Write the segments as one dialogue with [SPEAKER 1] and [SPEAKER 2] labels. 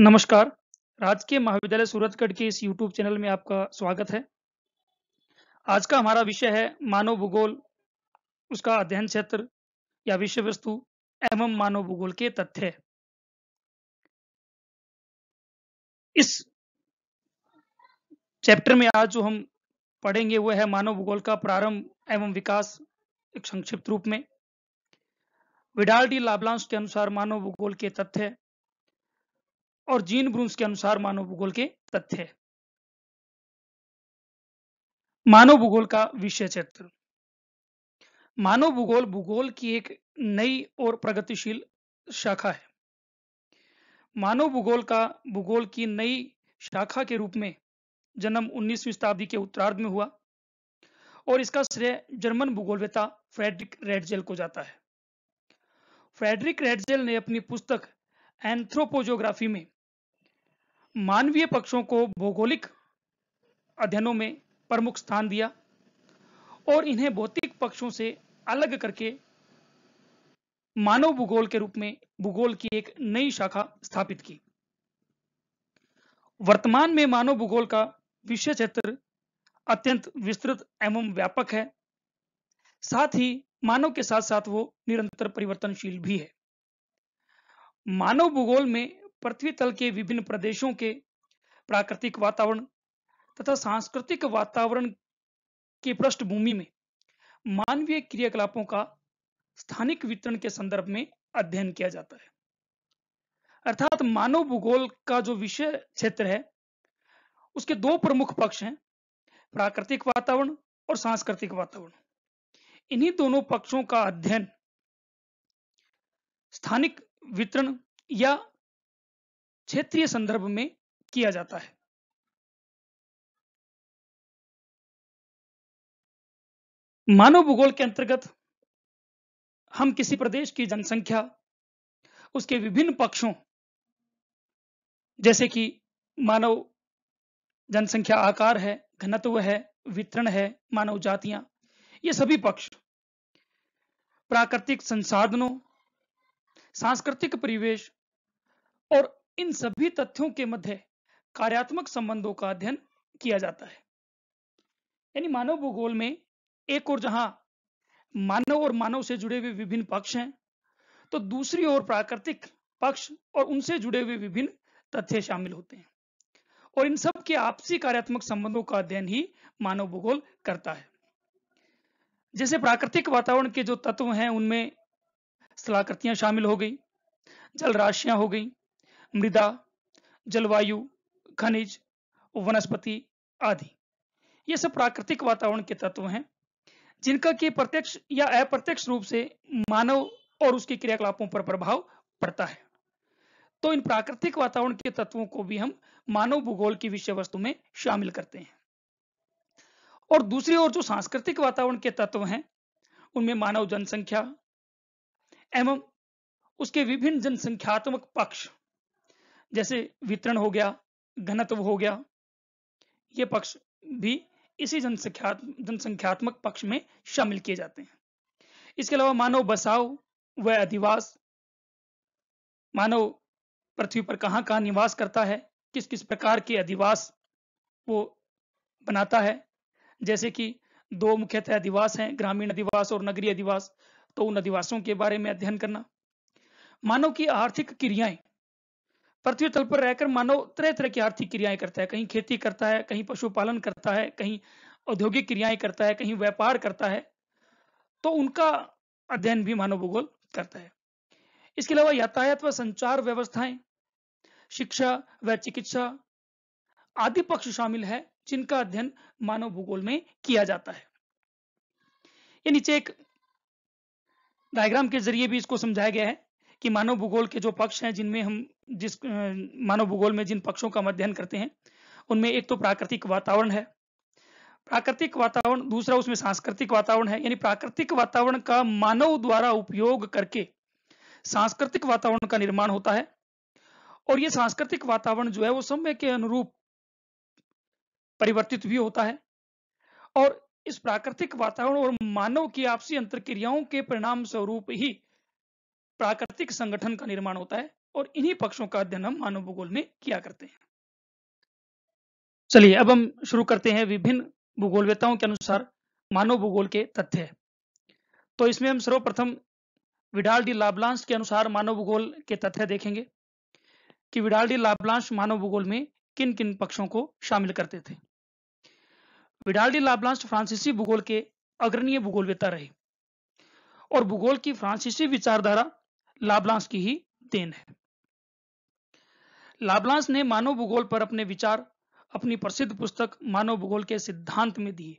[SPEAKER 1] नमस्कार राजकीय महाविद्यालय सूरतगढ़ के इस यूट्यूब चैनल में आपका स्वागत है आज का हमारा विषय है मानव भूगोल उसका अध्ययन क्षेत्र या विषय वस्तु एवं मानव भूगोल के तथ्य इस चैप्टर में आज जो हम पढ़ेंगे वह है मानव भूगोल का प्रारंभ एवं विकास एक संक्षिप्त रूप में विडाल डी लाबलांस के अनुसार मानव भूगोल के तथ्य और जीन ब्रूम्स के अनुसार मानव भूगोल के तथ्य मानव भूगोल का विषय क्षेत्र मानव भूगोल भूगोल की एक नई और प्रगतिशील शाखा है मानव भूगोल का भूगोल की नई शाखा के रूप में जन्म 19वीं शताब्दी के उत्तरार्ध में हुआ और इसका श्रेय जर्मन भूगोलवेता फ्रेडरिक रेडजेल को जाता है फ्रेडरिक रेडजेल ने अपनी पुस्तक एंथ्रोपोजोग्राफी में मानवीय पक्षों को भौगोलिक अध्ययनों में प्रमुख स्थान दिया और इन्हें भौतिक पक्षों से अलग करके मानव भूगोल के रूप में भूगोल की एक नई शाखा स्थापित की वर्तमान में मानव भूगोल का विषय क्षेत्र अत्यंत विस्तृत एवं व्यापक है साथ ही मानव के साथ साथ वो निरंतर परिवर्तनशील भी है मानव भूगोल में पृथ्वी तल के विभिन्न प्रदेशों के प्राकृतिक वातावरण तथा सांस्कृतिक वातावरण की पृष्ठभूमि में मानवीय क्रियाकलापों का स्थानिक वितरण के संदर्भ में अध्ययन किया जाता है अर्थात मानव भूगोल का जो विषय क्षेत्र है उसके दो प्रमुख पक्ष हैं प्राकृतिक वातावरण और सांस्कृतिक वातावरण इन्हीं दोनों पक्षों का अध्ययन स्थानिक वितरण या क्षेत्रीय संदर्भ में किया जाता है मानव भूगोल के अंतर्गत हम किसी प्रदेश की जनसंख्या उसके विभिन्न पक्षों जैसे कि मानव जनसंख्या आकार है घनत्व है वितरण है मानव जातियां ये सभी पक्ष प्राकृतिक संसाधनों सांस्कृतिक परिवेश और इन सभी तथ्यों के मध्य कार्यात्मक संबंधों का अध्ययन किया जाता है यानी मानव भूगोल में एक और जहां मानव और मानव से जुड़े हुए विभिन्न पक्ष हैं तो दूसरी ओर प्राकृतिक पक्ष और उनसे जुड़े हुए विभिन्न तथ्य शामिल होते हैं और इन सब के आपसी कार्यात्मक संबंधों का अध्ययन ही मानव भूगोल करता है जैसे प्राकृतिक वातावरण के जो तत्व हैं उनमें स्थलाकृतियां शामिल हो गई जल राशियां हो गई मृदा जलवायु खनिज वनस्पति आदि ये सब प्राकृतिक वातावरण के तत्व हैं जिनका कि प्रत्यक्ष या अप्रत्यक्ष रूप से मानव और उसके क्रियाकलापों पर प्रभाव पड़ता है तो इन प्राकृतिक वातावरण के तत्वों को भी हम मानव भूगोल की विषय वस्तु में शामिल करते हैं और दूसरी ओर जो सांस्कृतिक वातावरण के तत्व हैं उनमें मानव जनसंख्या एवं उसके विभिन्न जनसंख्यात्मक पक्ष जैसे वितरण हो गया घनत्व हो गया ये पक्ष भी इसी जनसंख्या जनसंख्यात्मक पक्ष में शामिल किए जाते हैं इसके अलावा मानव बसाव व अधिवास मानव पृथ्वी पर कहाँ कहाँ निवास करता है किस किस प्रकार के अधिवास वो बनाता है जैसे कि दो मुख्यतः अधिवास हैं ग्रामीण अधिवास और नगरीय अधिवास तो उन अधिवासों के बारे में अध्ययन करना मानव की आर्थिक क्रियाएं पृथ्वी तल पर रहकर मानव तरह तरह की आर्थिक क्रियाएं करता है कहीं खेती करता है कहीं पशुपालन करता है कहीं औद्योगिक क्रियाएं करता है कहीं व्यापार करता है तो उनका अध्ययन भी मानव भूगोल करता है इसके अलावा यातायात व संचार व्यवस्थाएं शिक्षा व चिकित्सा आदि पक्ष शामिल है जिनका अध्ययन मानव भूगोल में किया जाता है ये नीचे एक डायग्राम के जरिए भी इसको समझाया गया है कि मानव भूगोल के जो पक्ष हैं जिनमें हम जिस मानव भूगोल में जिन पक्षों का हम अध्ययन करते हैं उनमें एक तो प्राकृतिक वातावरण है प्राकृतिक वातावरण दूसरा उसमें सांस्कृतिक वातावरण है यानी प्राकृतिक वातावरण का मानव द्वारा उपयोग करके सांस्कृतिक वातावरण का निर्माण होता है और ये सांस्कृतिक वातावरण जो है वो समय के अनुरूप परिवर्तित भी होता है और इस प्राकृतिक वातावरण और मानव की आपसी अंतर क्रियाओं के परिणाम स्वरूप ही प्राकृतिक संगठन का निर्माण होता है और इन्हीं पक्षों का अध्ययन हम मानव भूगोल में किया करते हैं चलिए अब हम शुरू करते हैं विभिन्न भूगोलवेताओं के अनुसार मानव भूगोल के तथ्य तो इसमें हम सर्वप्रथम विडाल डी लाबलांश के अनुसार मानव भूगोल के तथ्य देखेंगे कि विडाल डी लाबलांश मानव भूगोल में किन किन पक्षों को शामिल करते थे विडाल डी लाबलांश फ्रांसीसी भूगोल के अग्रणीय भूगोलवेता रहे और भूगोल की फ्रांसीसी विचारधारा लाबलांश की ही देन है लाबलांस ने मानव भूगोल पर अपने विचार अपनी प्रसिद्ध पुस्तक मानव भूगोल के सिद्धांत में दिए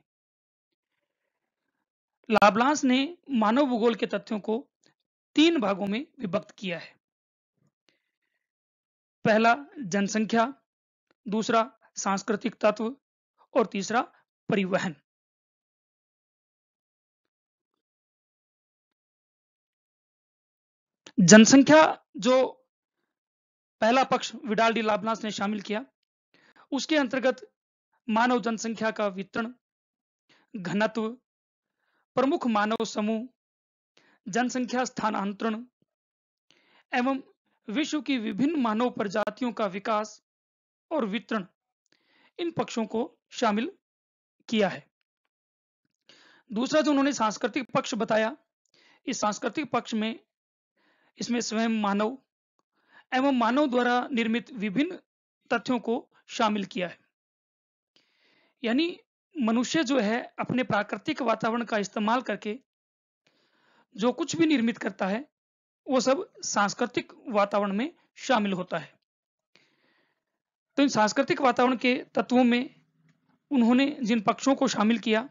[SPEAKER 1] लाबलांस ने मानव भूगोल के तथ्यों को तीन भागों में विभक्त किया है पहला जनसंख्या दूसरा सांस्कृतिक तत्व और तीसरा परिवहन जनसंख्या जो पहला पक्ष विडाल डी ने शामिल किया उसके अंतर्गत मानव जनसंख्या का वितरण घनत्व प्रमुख मानव समूह जनसंख्या स्थानांतरण एवं विश्व की विभिन्न मानव प्रजातियों का विकास और वितरण इन पक्षों को शामिल किया है दूसरा जो उन्होंने सांस्कृतिक पक्ष बताया इस सांस्कृतिक पक्ष में इसमें स्वयं मानव एवं मानव द्वारा निर्मित विभिन्न तथ्यों को शामिल किया है यानी मनुष्य जो है अपने प्राकृतिक वातावरण का इस्तेमाल करके जो कुछ भी निर्मित करता है वो सब सांस्कृतिक वातावरण में शामिल होता है तो इन सांस्कृतिक वातावरण के तत्वों में उन्होंने जिन पक्षों को शामिल किया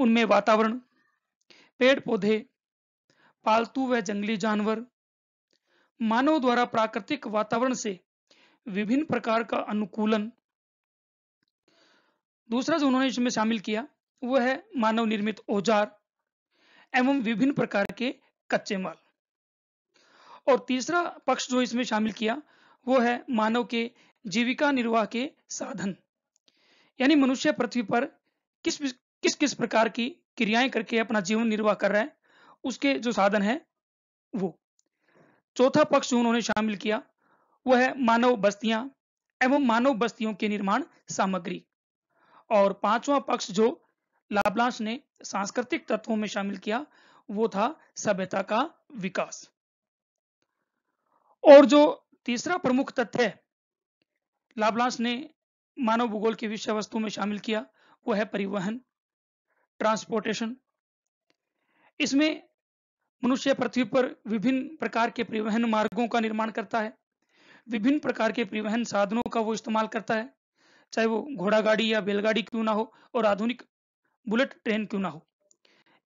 [SPEAKER 1] उनमें वातावरण पेड़ पौधे पालतू व जंगली जानवर मानव द्वारा प्राकृतिक वातावरण से विभिन्न प्रकार का अनुकूलन दूसरा जो उन्होंने इसमें शामिल किया वह है मानव निर्मित औजार एवं विभिन्न प्रकार के कच्चे माल और तीसरा पक्ष जो इसमें शामिल किया वो है मानव के जीविका निर्वाह के साधन यानी मनुष्य पृथ्वी पर किस किस किस प्रकार की क्रियाएं करके अपना जीवन निर्वाह कर रहा है उसके जो साधन है वो चौथा पक्ष उन्होंने शामिल किया वह है मानव बस्तियां एवं मानव बस्तियों के निर्माण सामग्री और पांचवा पक्ष जो लाभलांश ने सांस्कृतिक तत्वों में शामिल किया वो था सभ्यता का विकास और जो तीसरा प्रमुख तथ्य है लाभलांश ने मानव भूगोल की विषय वस्तु में शामिल किया वो है परिवहन ट्रांसपोर्टेशन इसमें मनुष्य पृथ्वी पर विभिन्न प्रकार के परिवहन मार्गों का निर्माण करता है विभिन्न प्रकार के परिवहन साधनों का वो इस्तेमाल करता है चाहे वो घोड़ा गाड़ी या बैलगाड़ी क्यों ना हो और आधुनिक बुलेट ट्रेन क्यों ना हो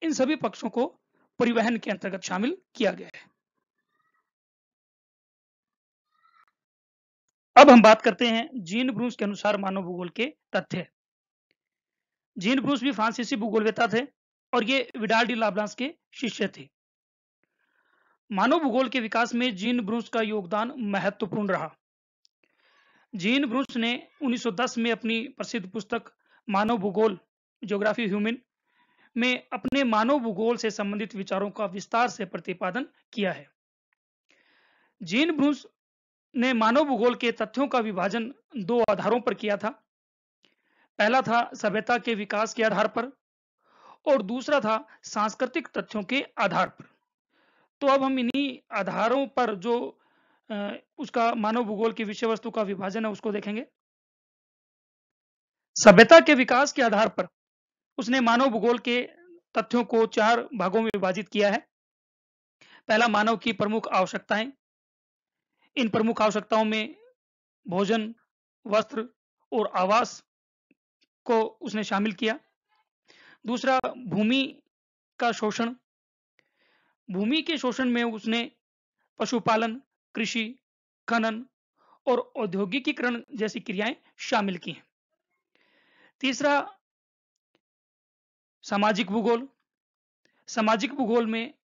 [SPEAKER 1] इन सभी पक्षों को परिवहन के अंतर्गत शामिल किया गया है अब हम बात करते हैं जीन ब्रूस के अनुसार मानव भूगोल के तथ्य जीन ब्रूस भी फ्रांसीसी भूगोलवेता थे और ये विडाल डी लाब्लांस के शिष्य थे मानव भूगोल के विकास में जीन ब्रूस का योगदान महत्वपूर्ण रहा जीन ब्रूस ने 1910 में अपनी प्रसिद्ध पुस्तक मानव भूगोल ज्योग्राफी ह्यूमन में अपने मानव भूगोल से संबंधित विचारों का विस्तार से प्रतिपादन किया है जीन ब्रूस ने मानव भूगोल के तथ्यों का विभाजन दो आधारों पर किया था पहला था सभ्यता के विकास के आधार पर और दूसरा था सांस्कृतिक तथ्यों के आधार पर तो अब हम इन्हीं आधारों पर जो उसका मानव भूगोल की विषय वस्तु का विभाजन है उसको देखेंगे सभ्यता के विकास के आधार पर उसने मानव भूगोल के तथ्यों को चार भागों में विभाजित किया है पहला मानव की प्रमुख आवश्यकताएं इन प्रमुख आवश्यकताओं में भोजन वस्त्र और आवास को उसने शामिल किया दूसरा भूमि का शोषण भूमि के शोषण में उसने पशुपालन कृषि खनन और औद्योगिकीकरण जैसी क्रियाएं शामिल की हैं तीसरा सामाजिक भूगोल सामाजिक भूगोल में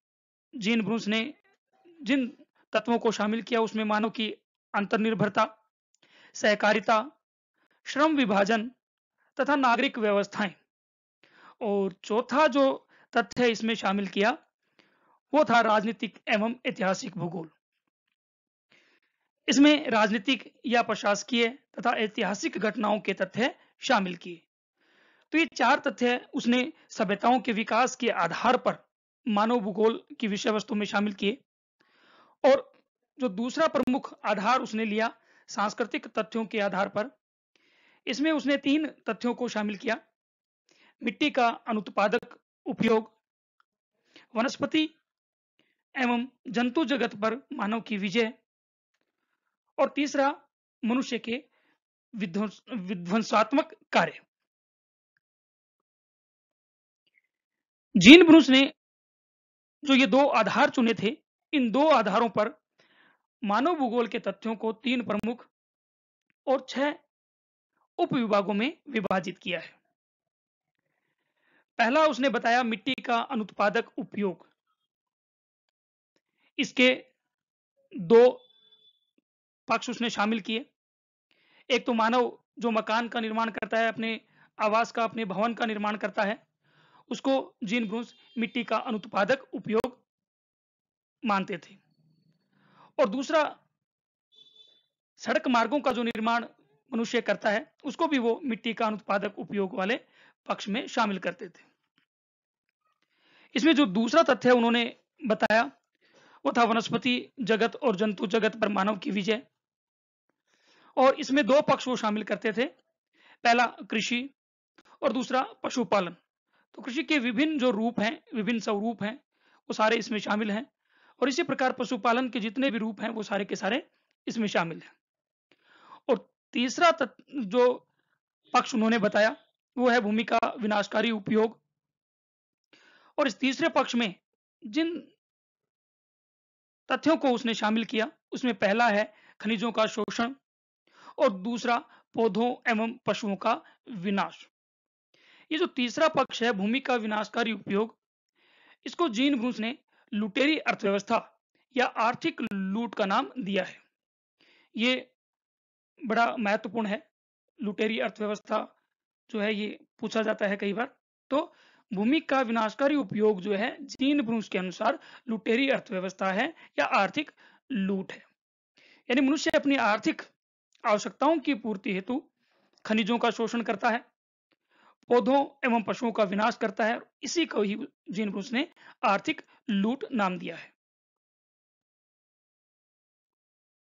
[SPEAKER 1] जीन ब्रूस ने जिन तत्वों को शामिल किया उसमें मानव की अंतर्निर्भरता सहकारिता श्रम विभाजन तथा नागरिक व्यवस्थाएं और चौथा जो तथ्य इसमें शामिल किया वो था राजनीतिक एवं ऐतिहासिक भूगोल इसमें राजनीतिक या प्रशासकीय तथा ऐतिहासिक घटनाओं के तथ्य शामिल किए तो ये चार तथ्य उसने सभ्यताओं के विकास के आधार पर मानव भूगोल की विषय वस्तु में शामिल किए और जो दूसरा प्रमुख आधार उसने लिया सांस्कृतिक तथ्यों के आधार पर इसमें उसने तीन तथ्यों को शामिल किया मिट्टी का अनुत्पादक उपयोग वनस्पति एवं जंतु जगत पर मानव की विजय और तीसरा मनुष्य के विध्वंसात्मक कार्य जीन ब्रूस ने जो ये दो आधार चुने थे इन दो आधारों पर मानव भूगोल के तथ्यों को तीन प्रमुख और छह उप विभागों में विभाजित किया है पहला उसने बताया मिट्टी का अनुत्पादक उपयोग इसके दो पक्ष उसने शामिल किए एक तो मानव जो मकान का निर्माण करता है अपने आवास का अपने भवन का निर्माण करता है उसको जीन ब्रूंस मिट्टी का अनुत्पादक उपयोग मानते थे और दूसरा सड़क मार्गों का जो निर्माण मनुष्य करता है उसको भी वो मिट्टी का अनुत्पादक उपयोग वाले पक्ष में शामिल करते थे इसमें जो दूसरा तथ्य उन्होंने बताया वो था वनस्पति जगत और जंतु जगत पर मानव की विजय और इसमें दो पक्ष वो शामिल करते थे पहला कृषि और दूसरा पशुपालन तो कृषि के विभिन्न जो रूप हैं विभिन्न स्वरूप हैं वो सारे इसमें शामिल हैं और इसी प्रकार पशुपालन के जितने भी रूप हैं वो सारे के सारे इसमें शामिल हैं और तीसरा जो पक्ष उन्होंने बताया वो है भूमि का विनाशकारी उपयोग और इस तीसरे पक्ष में जिन तथ्यों को उसने शामिल किया उसमें पहला है खनिजों का शोषण और दूसरा पौधों एवं पशुओं का विनाश ये जो तीसरा पक्ष है भूमि का विनाशकारी उपयोग इसको जीन ब्रूस ने लुटेरी अर्थव्यवस्था या आर्थिक लूट का नाम दिया है ये बड़ा महत्वपूर्ण है लुटेरी अर्थव्यवस्था जो है ये पूछा जाता है कई बार तो भूमि का विनाशकारी उपयोग जो है जीन ब्रूस के अनुसार लुटेरी अर्थव्यवस्था है या आर्थिक लूट है यानी मनुष्य अपनी आर्थिक आवश्यकताओं की पूर्ति हेतु खनिजों का शोषण करता है पौधों एवं पशुओं का विनाश करता है इसी को ही जीन ब्रूस ने आर्थिक लूट नाम दिया है